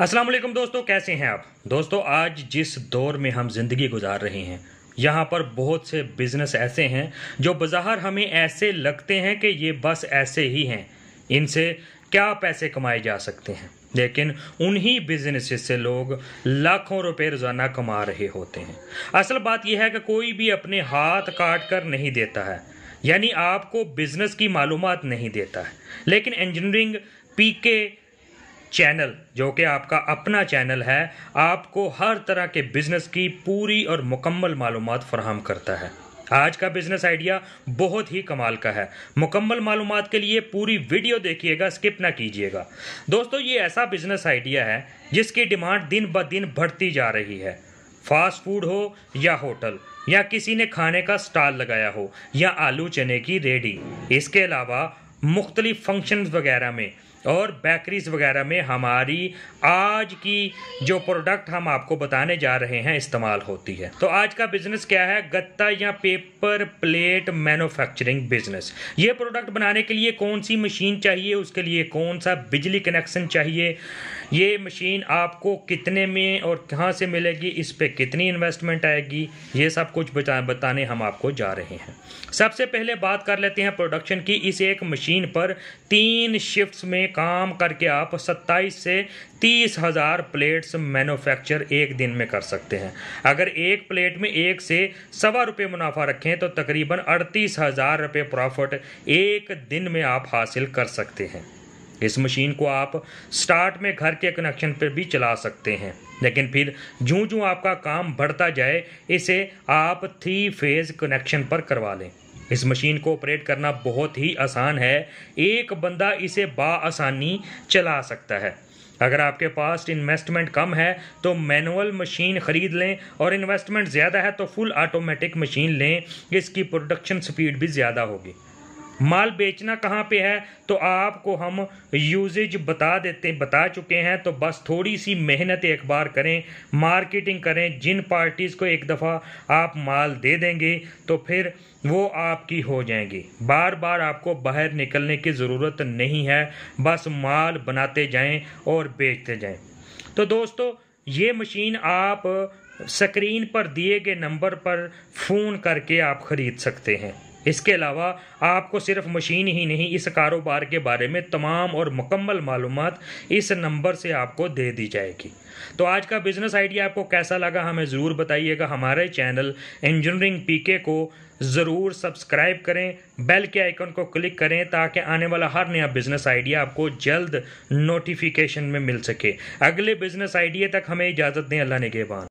असलम दोस्तों कैसे हैं आप दोस्तों आज जिस दौर में हम ज़िंदगी गुजार रहे हैं यहाँ पर बहुत से बिज़नेस ऐसे हैं जो बाजार हमें ऐसे लगते हैं कि ये बस ऐसे ही हैं इनसे क्या पैसे कमाए जा सकते हैं लेकिन उन्हीं बिजनेस से लोग लाखों रुपए रोज़ाना कमा रहे होते हैं असल बात यह है कि कोई भी अपने हाथ काट कर नहीं देता है यानी आपको बिजनेस की मालूम नहीं देता है लेकिन इंजीनियरिंग पीके चैनल जो कि आपका अपना चैनल है आपको हर तरह के बिज़नेस की पूरी और मुकम्मल मालूम फराहम करता है आज का बिज़नेस आइडिया बहुत ही कमाल का है मुकम्मल मालूम के लिए पूरी वीडियो देखिएगा स्किप ना कीजिएगा दोस्तों ये ऐसा बिज़नेस आइडिया है जिसकी डिमांड दिन ब दिन बढ़ती जा रही है फास्ट फूड हो या होटल या किसी ने खाने का स्टॉल लगाया हो या आलू चने की रेडी इसके अलावा मुख्तलिफ फंक्शंस वगैरह में और बेकरीज वगैरह में हमारी आज की जो प्रोडक्ट हम आपको बताने जा रहे हैं इस्तेमाल होती है तो आज का बिजनेस क्या है गत्ता या पेपर प्लेट मैन्युफैक्चरिंग बिजनेस ये प्रोडक्ट बनाने के लिए कौन सी मशीन चाहिए उसके लिए कौन सा बिजली कनेक्शन चाहिए ये मशीन आपको कितने में और कहाँ से मिलेगी इस पर कितनी इन्वेस्टमेंट आएगी ये सब कुछ बता बताने हम आपको जा रहे हैं सबसे पहले बात कर लेते हैं प्रोडक्शन की इस एक मशीन पर तीन शिफ्ट्स में काम करके आप सत्ताईस से तीस हज़ार प्लेट्स मैन्युफैक्चर एक दिन में कर सकते हैं अगर एक प्लेट में एक से सवा रुपये मुनाफा रखें तो तकरीबन अड़तीस हज़ार रुपये प्रॉफिट एक दिन में आप हासिल कर सकते हैं इस मशीन को आप स्टार्ट में घर के कनेक्शन पर भी चला सकते हैं लेकिन फिर जूँ जूँ आपका काम बढ़ता जाए इसे आप थ्री फेज़ कनेक्शन पर करवा लें इस मशीन को ऑपरेट करना बहुत ही आसान है एक बंदा इसे बासानी चला सकता है अगर आपके पास इन्वेस्टमेंट कम है तो मैनुअल मशीन ख़रीद लें और इन्वेस्टमेंट ज़्यादा है तो फुल ऑटोमेटिक मशीन लें इसकी प्रोडक्शन स्पीड भी ज़्यादा होगी माल बेचना कहाँ पे है तो आपको हम यूजेज बता देते बता चुके हैं तो बस थोड़ी सी मेहनत अखबार करें मार्केटिंग करें जिन पार्टीज़ को एक दफ़ा आप माल दे देंगे तो फिर वो आपकी हो जाएंगी बार बार आपको बाहर निकलने की ज़रूरत नहीं है बस माल बनाते जाएं और बेचते जाएं तो दोस्तों ये मशीन आप स्क्रीन पर दिए गए नंबर पर फ़ोन करके आप ख़रीद सकते हैं इसके अलावा आपको सिर्फ मशीन ही नहीं इस कारोबार के बारे में तमाम और मुकम्मल मालूम इस नंबर से आपको दे दी जाएगी तो आज का बिज़नेस आइडिया आपको कैसा लगा हमें ज़रूर बताइएगा हमारे चैनल इंजीनियरिंग पीके को ज़रूर सब्सक्राइब करें बेल के आइकन को क्लिक करें ताकि आने वाला हर नया बिज़नेस आइडिया आपको जल्द नोटिफिकेशन में मिल सके अगले बिज़नेस आइडिया तक हमें इजाज़त दें अल्लाह ने